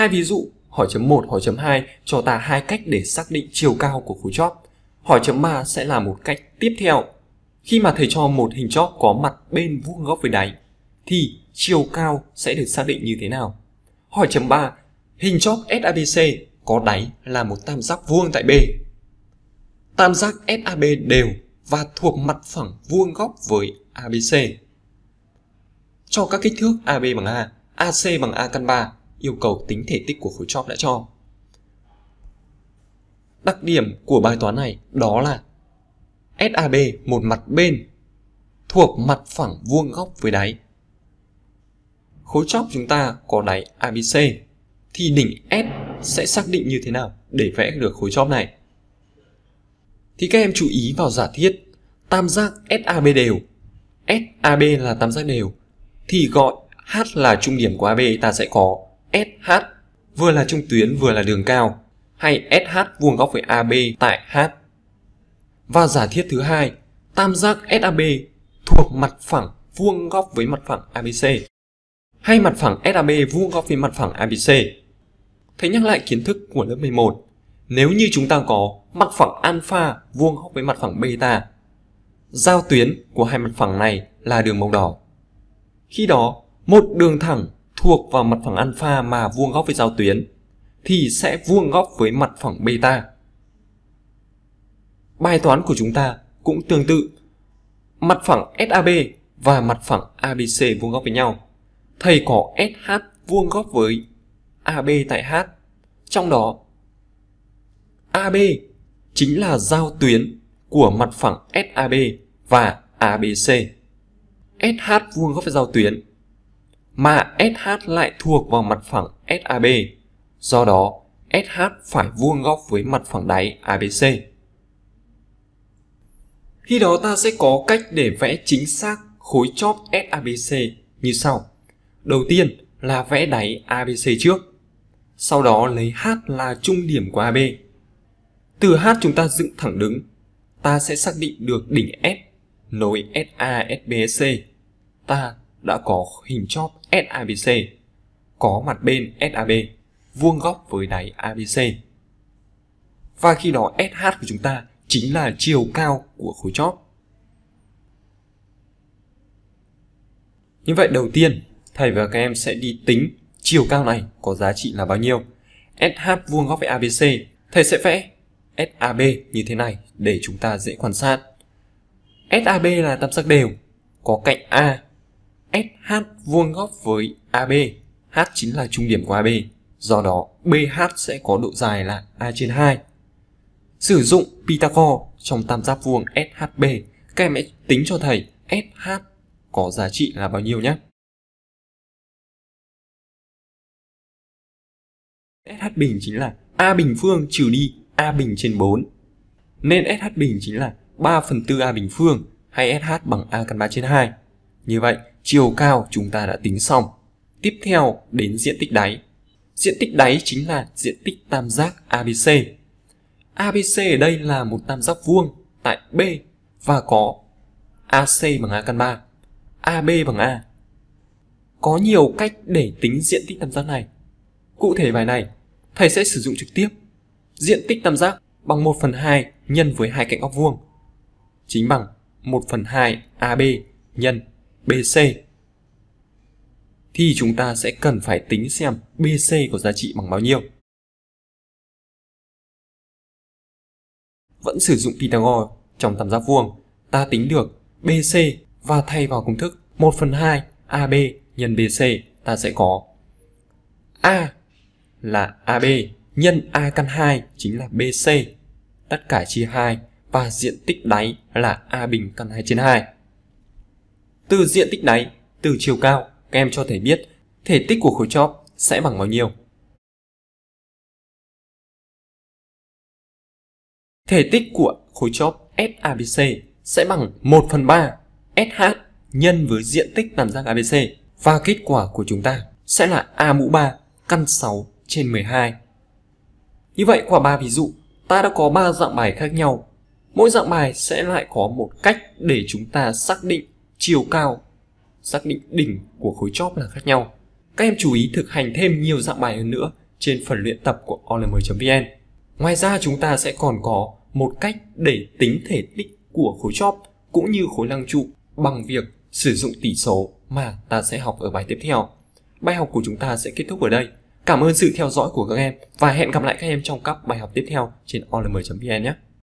Hai ví dụ, hỏi chấm 1, hỏi chấm 2 cho ta hai cách để xác định chiều cao của khối chóp. Hỏi chấm 3 sẽ là một cách tiếp theo. Khi mà thầy cho một hình chóp có mặt bên vuông góc với đáy, thì chiều cao sẽ được xác định như thế nào? Hỏi chấm 3, hình chóp SABC có đáy là một tam giác vuông tại B. Tam giác SAB đều và thuộc mặt phẳng vuông góc với ABC. Cho các kích thước AB bằng A, AC bằng A căn 3 yêu cầu tính thể tích của khối chóp đã cho. Đặc điểm của bài toán này đó là SAB một mặt bên thuộc mặt phẳng vuông góc với đáy. Khối chóp chúng ta có đáy ABC thì đỉnh S sẽ xác định như thế nào để vẽ được khối chóp này? Thì các em chú ý vào giả thiết tam giác SAB đều. SAB là tam giác đều thì gọi H là trung điểm của AB ta sẽ có SH vừa là trung tuyến vừa là đường cao hay SH vuông góc với AB tại H. Và giả thiết thứ hai, tam giác SAB thuộc mặt phẳng vuông góc với mặt phẳng ABC hay mặt phẳng SAB vuông góc với mặt phẳng ABC. Thế nhắc lại kiến thức của lớp 11, nếu như chúng ta có mặt phẳng alpha vuông góc với mặt phẳng beta, giao tuyến của hai mặt phẳng này là đường màu đỏ. Khi đó, một đường thẳng thuộc vào mặt phẳng alpha mà vuông góc với giao tuyến thì sẽ vuông góc với mặt phẳng beta. Bài toán của chúng ta cũng tương tự. Mặt phẳng SAB và mặt phẳng ABC vuông góc với nhau. Thầy có SH vuông góc với AB tại H. Trong đó AB chính là giao tuyến của mặt phẳng SAB và ABC. SH vuông góc với giao tuyến mà SH lại thuộc vào mặt phẳng SAB. Do đó, SH phải vuông góc với mặt phẳng đáy ABC. Khi đó ta sẽ có cách để vẽ chính xác khối chóp SABC như sau. Đầu tiên là vẽ đáy ABC trước. Sau đó lấy H là trung điểm của AB. Từ H chúng ta dựng thẳng đứng. Ta sẽ xác định được đỉnh S nối SA SBSC. Ta đã có hình chóp SABC, có mặt bên SAB, vuông góc với đáy ABC. Và khi đó SH của chúng ta chính là chiều cao của khối chóp. Như vậy đầu tiên, thầy và các em sẽ đi tính chiều cao này có giá trị là bao nhiêu. SH vuông góc với ABC, thầy sẽ vẽ SAB như thế này để chúng ta dễ quan sát. SAB là tam giác đều, có cạnh A SH vuông góc với AB, H chính là trung điểm của AB, do đó BH sẽ có độ dài là A trên 2. Sử dụng Pythagore trong tam giác vuông SHB, các em hãy tính cho thầy SH có giá trị là bao nhiêu nhé. SH bình chính là A bình phương trừ đi A bình trên 4. Nên SH bình chính là 3 phần 4 A bình phương hay SH bằng A căn 3 trên 2. Như vậy, chiều cao chúng ta đã tính xong. Tiếp theo đến diện tích đáy. Diện tích đáy chính là diện tích tam giác ABC. ABC ở đây là một tam giác vuông tại B và có AC bằng A căn 3, AB bằng A. Có nhiều cách để tính diện tích tam giác này. Cụ thể bài này, thầy sẽ sử dụng trực tiếp diện tích tam giác bằng 1 phần 2 nhân với hai cạnh góc vuông chính bằng 1 phần 2 AB nhân BC thì chúng ta sẽ cần phải tính xem BC có giá trị bằng bao nhiêu. Vẫn sử dụng Pythagore trong tam giác vuông, ta tính được BC và thay vào công thức 1 phần 2 AB nhân BC ta sẽ có A là AB nhân A căn 2 chính là BC, tất cả chia 2 và diện tích đáy là A bình căn 2 trên 2. Từ diện tích này, từ chiều cao, các em cho thể biết thể tích của khối chóp sẽ bằng bao nhiêu. Thể tích của khối chóp SABC sẽ bằng 1 phần 3 SH nhân với diện tích tam giác ABC và kết quả của chúng ta sẽ là A mũ 3 căn 6 trên 12. Như vậy qua 3 ví dụ, ta đã có 3 dạng bài khác nhau. Mỗi dạng bài sẽ lại có một cách để chúng ta xác định chiều cao xác định đỉnh của khối chóp là khác nhau. Các em chú ý thực hành thêm nhiều dạng bài hơn nữa trên phần luyện tập của olm.vn. Ngoài ra chúng ta sẽ còn có một cách để tính thể tích của khối chóp cũng như khối lăng trụ bằng việc sử dụng tỷ số mà ta sẽ học ở bài tiếp theo. Bài học của chúng ta sẽ kết thúc ở đây. Cảm ơn sự theo dõi của các em và hẹn gặp lại các em trong các bài học tiếp theo trên olm.vn nhé.